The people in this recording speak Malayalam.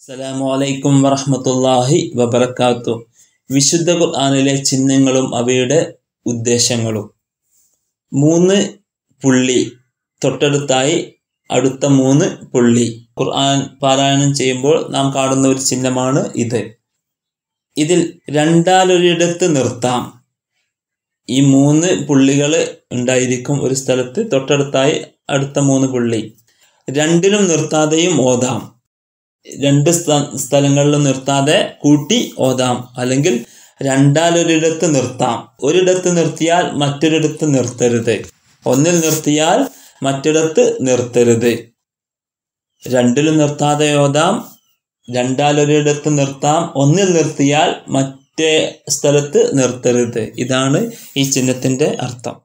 അസ്സലാമു അലൈക്കും വറഹമത്തല്ലാഹി വബർക്കാത്തു വിശുദ്ധ ഖുർആാനിലെ ചിഹ്നങ്ങളും അവയുടെ ഉദ്ദേശങ്ങളും മൂന്ന് പുള്ളി തൊട്ടടുത്തായി അടുത്ത മൂന്ന് പുള്ളി ഖുർആൻ പാരായണം ചെയ്യുമ്പോൾ നാം കാണുന്ന ഒരു ചിഹ്നമാണ് ഇത് ഇതിൽ രണ്ടാലൊരിടത്ത് നിർത്താം ഈ മൂന്ന് പുള്ളികൾ ഉണ്ടായിരിക്കും ഒരു സ്ഥലത്ത് തൊട്ടടുത്തായി അടുത്ത മൂന്ന് പുള്ളി രണ്ടിലും നിർത്താതെയും ഓതാം രണ്ട് സ്ഥലങ്ങളിൽ നിർത്താതെ കൂട്ടി ഓതാം അല്ലെങ്കിൽ രണ്ടാൽ ഒരിടത്ത് നിർത്താം ഒരിടത്ത് നിർത്തിയാൽ മറ്റൊരിടത്ത് നിർത്തരുത് ഒന്നിൽ നിർത്തിയാൽ മറ്റിടത്ത് നിർത്തരുത് രണ്ടിൽ നിർത്താതെ ഓതാം രണ്ടാൽ ഒരിടത്ത് നിർത്താം ഒന്നിൽ നിർത്തിയാൽ മറ്റേ സ്ഥലത്ത് നിർത്തരുത് ഇതാണ് ഈ ചിഹ്നത്തിൻ്റെ അർത്ഥം